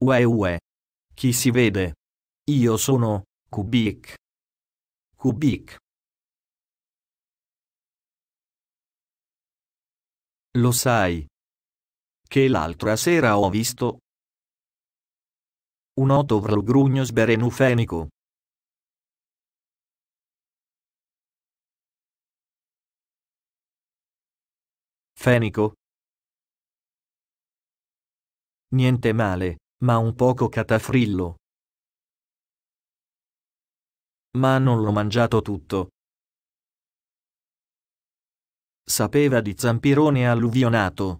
Ue ue. Chi si vede? Io sono Kubik. Kubik. Lo sai. Che l'altra sera ho visto un otto vrlgrugno sberenufenico. Fenico? Niente male ma un poco catafrillo. Ma non l'ho mangiato tutto. Sapeva di zampirone alluvionato.